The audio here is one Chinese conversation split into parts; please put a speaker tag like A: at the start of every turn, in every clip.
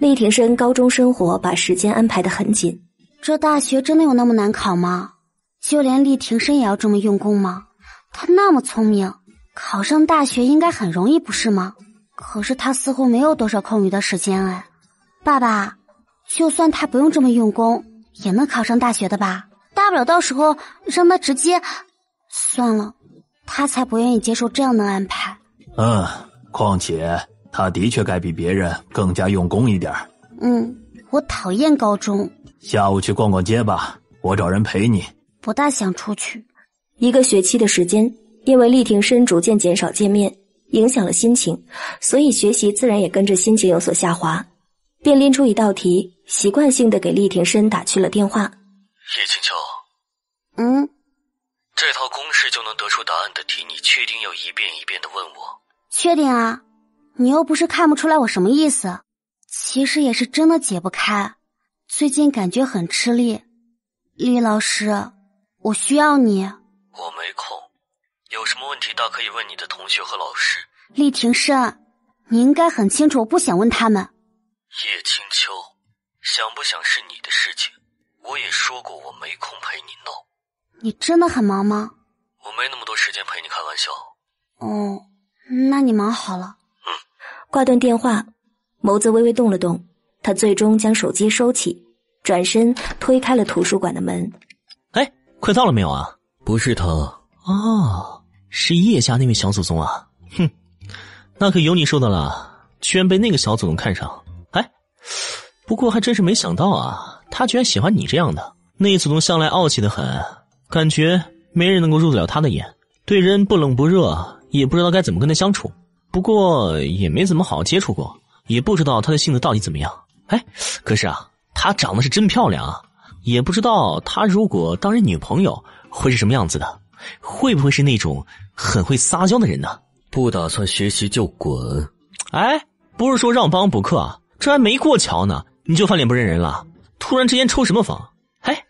A: 厉庭深高中生活把时间安排的很紧，这大学真的有那么难考吗？就连厉庭深也要这么用功吗？他那么聪明，考上大学应该很容易，不是吗？可是他似乎没有多少空余的时间哎。爸爸，就算他不用这么用功，也能考上大学的吧？大不了到时候让他直接……算了，他才不愿意接受这样的安排。
B: 嗯，况且。他的确该比别人更加用功一点
A: 嗯，我讨厌高中。
B: 下午去逛逛街吧，我找人
C: 陪你。
D: 不大想出去。一个学期的时间，因为厉庭深逐渐减少见面，影响了心情，所以学习自然也跟着心情有所下滑。便拎出一道题，习惯性的给厉庭深打去了电话。叶清秋。嗯。
C: 这套公式就能得出答案的题，你确定要一遍一遍的问我？
A: 确定啊。你又不是看不出来我什么意思，其实也是真的解不开。最近感觉很吃力，李老师，我需要你。
C: 我没空，有什么问题大可以问你的同学和老师。
A: 厉庭深，你应该很清楚，我不想问他们。
C: 叶清秋，想不想是你的事情。我也说过我没空陪你闹。
A: 你真的很忙吗？
C: 我没那么多时间陪你开玩笑。
D: 哦，那你忙好了。挂断电话，眸子微微动了动，他最终将手机收起，转身推开了图书馆的门。
B: 哎，快到了没有啊？不是他哦，是叶家那位小祖宗啊！哼，那可有你受的了。居然被那个小祖宗看上。哎，不过还真是没想到啊，他居然喜欢你这样的。那祖宗向来傲气的很，感觉没人能够入得了他的眼，对人不冷不热，也不知道该怎么跟他相处。不过也没怎么好好接触过，也不知道她的性子到底怎么样。哎，可是啊，她长得是真漂亮啊！也不知道她如果当人女朋友会是什么样子的，会不会是那种很会撒娇的人呢？不打算学习就滚！哎，不是说让我帮我补课，啊，这还没过桥呢，你就翻脸不认人了？突然之间抽什么风？哎，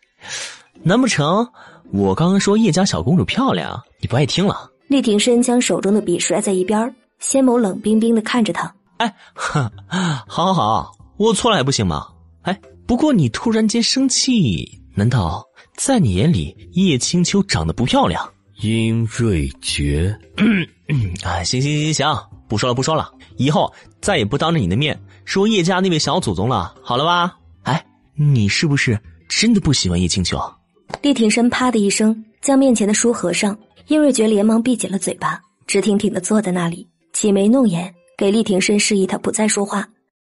B: 难不成我刚刚说叶家小公主漂亮，你不爱听了？
D: 厉挺身将手中的笔摔在一边儿。仙某冷冰冰的看着他，哎，
B: 好，好，好，我错了还不行吗？哎，不过你突然间生气，难道在你眼里叶青秋长得不漂亮？殷瑞珏，啊，行，行，行，行，不说了，不说了，以后再也不当着你的面说叶家那位小祖宗了，好了吧？哎，你是不是真的不喜欢叶青秋？
D: 厉挺身啪的一声将面前的书合上，殷瑞珏连忙闭紧了嘴巴，直挺挺的坐在那里。挤眉弄眼，给厉庭深示意他不再说话。